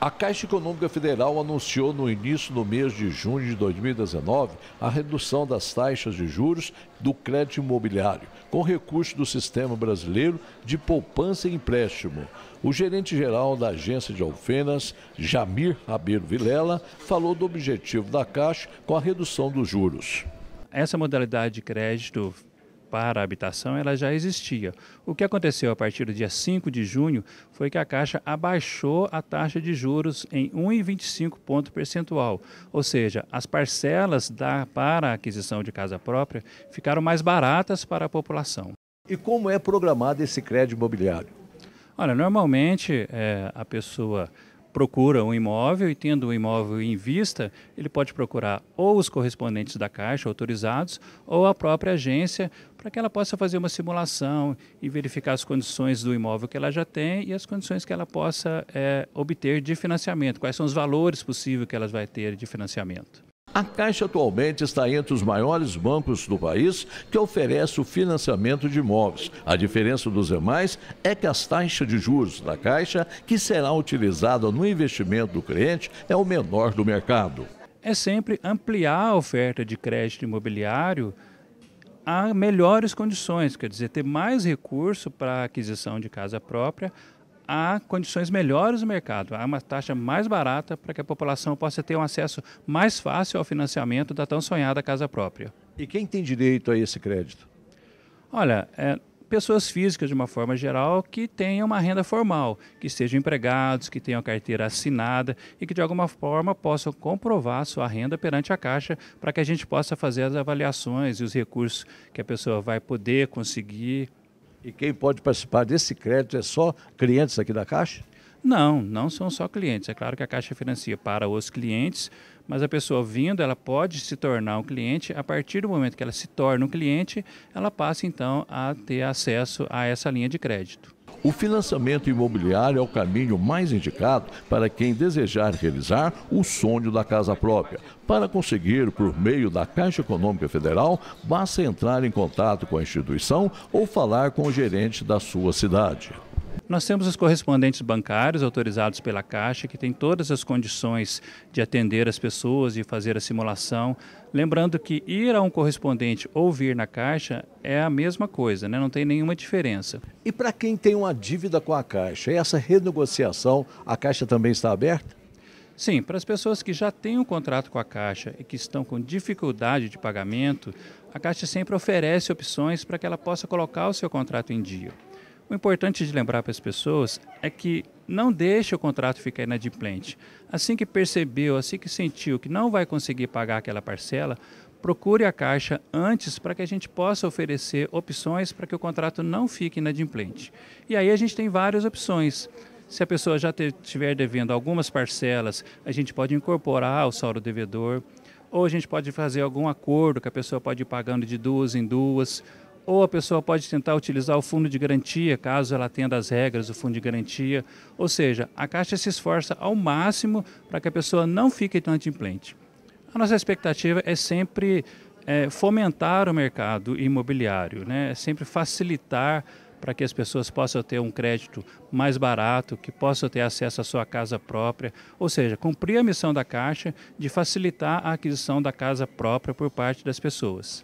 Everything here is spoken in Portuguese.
A Caixa Econômica Federal anunciou no início do mês de junho de 2019 a redução das taxas de juros do crédito imobiliário, com recurso do Sistema Brasileiro de Poupança e Empréstimo. O gerente-geral da agência de Alfenas, Jamir Rabelo Vilela, falou do objetivo da Caixa com a redução dos juros. Essa modalidade de crédito para a habitação ela já existia. O que aconteceu a partir do dia 5 de junho foi que a Caixa abaixou a taxa de juros em 1,25 ponto percentual, ou seja, as parcelas da, para a aquisição de casa própria ficaram mais baratas para a população. E como é programado esse crédito imobiliário? Olha, normalmente é, a pessoa procura um imóvel e tendo o um imóvel em vista, ele pode procurar ou os correspondentes da Caixa autorizados ou a própria agência para que ela possa fazer uma simulação e verificar as condições do imóvel que ela já tem e as condições que ela possa é, obter de financiamento, quais são os valores possíveis que ela vai ter de financiamento. A Caixa atualmente está entre os maiores bancos do país que oferece o financiamento de imóveis. A diferença dos demais é que as taxas de juros da Caixa, que será utilizada no investimento do cliente, é o menor do mercado. É sempre ampliar a oferta de crédito imobiliário a melhores condições, quer dizer, ter mais recurso para a aquisição de casa própria, há condições melhores no mercado, há uma taxa mais barata para que a população possa ter um acesso mais fácil ao financiamento da tão sonhada casa própria. E quem tem direito a esse crédito? Olha, é, pessoas físicas de uma forma geral que tenham uma renda formal, que sejam empregados, que tenham carteira assinada e que de alguma forma possam comprovar sua renda perante a Caixa para que a gente possa fazer as avaliações e os recursos que a pessoa vai poder conseguir e quem pode participar desse crédito é só clientes aqui da Caixa? Não, não são só clientes. É claro que a Caixa financia para os clientes, mas a pessoa vindo, ela pode se tornar um cliente. A partir do momento que ela se torna um cliente, ela passa então a ter acesso a essa linha de crédito. O financiamento imobiliário é o caminho mais indicado para quem desejar realizar o sonho da casa própria. Para conseguir, por meio da Caixa Econômica Federal, basta entrar em contato com a instituição ou falar com o gerente da sua cidade. Nós temos os correspondentes bancários autorizados pela Caixa, que tem todas as condições de atender as pessoas e fazer a simulação. Lembrando que ir a um correspondente ou vir na Caixa é a mesma coisa, né? não tem nenhuma diferença. E para quem tem uma dívida com a Caixa, essa renegociação, a Caixa também está aberta? Sim, para as pessoas que já têm um contrato com a Caixa e que estão com dificuldade de pagamento, a Caixa sempre oferece opções para que ela possa colocar o seu contrato em dia. O importante de lembrar para as pessoas é que não deixe o contrato ficar inadimplente. Assim que percebeu, assim que sentiu que não vai conseguir pagar aquela parcela, procure a Caixa antes para que a gente possa oferecer opções para que o contrato não fique inadimplente. E aí a gente tem várias opções. Se a pessoa já estiver devendo algumas parcelas, a gente pode incorporar o saldo devedor, ou a gente pode fazer algum acordo que a pessoa pode ir pagando de duas em duas, ou a pessoa pode tentar utilizar o fundo de garantia, caso ela atenda as regras do fundo de garantia. Ou seja, a Caixa se esforça ao máximo para que a pessoa não fique tão inadimplente. A nossa expectativa é sempre é, fomentar o mercado imobiliário, né? é sempre facilitar para que as pessoas possam ter um crédito mais barato, que possam ter acesso à sua casa própria, ou seja, cumprir a missão da Caixa de facilitar a aquisição da casa própria por parte das pessoas.